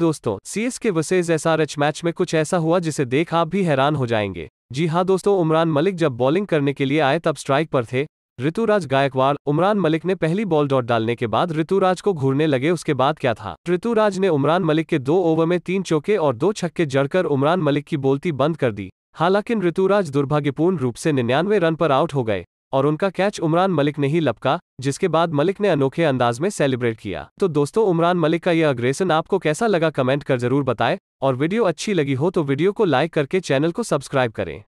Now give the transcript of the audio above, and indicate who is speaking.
Speaker 1: दोस्तों सीएस के वसेज SRH match में कुछ ऐसा हुआ जिसे देख आप भी हैरान हो जाएंगे जी हाँ दोस्तों उमरान मलिक जब बॉलिंग करने के लिए आए तब स्ट्राइक पर थे ऋतुराज गायकवाड़ उमरान मलिक ने पहली बॉल डॉट डालने के बाद ऋतुराज को घूरने लगे उसके बाद क्या था ऋतुराज ने उमरान मलिक के दो ओवर में तीन चौके और दो छक्के जड़कर उमरान मलिक की बोलती बंद कर दी हालांकि ऋतुराज दुर्भाग्यपूर्ण रूप से निन्यानवे रन पर आउट हो गए और उनका कैच उमरान मलिक ने ही लपका जिसके बाद मलिक ने अनोखे अंदाज में सेलिब्रेट किया तो दोस्तों उमरान मलिक का यह अग्रेसन आपको कैसा लगा कमेंट कर जरूर बताएं और वीडियो अच्छी लगी हो तो वीडियो को लाइक करके चैनल को सब्सक्राइब करें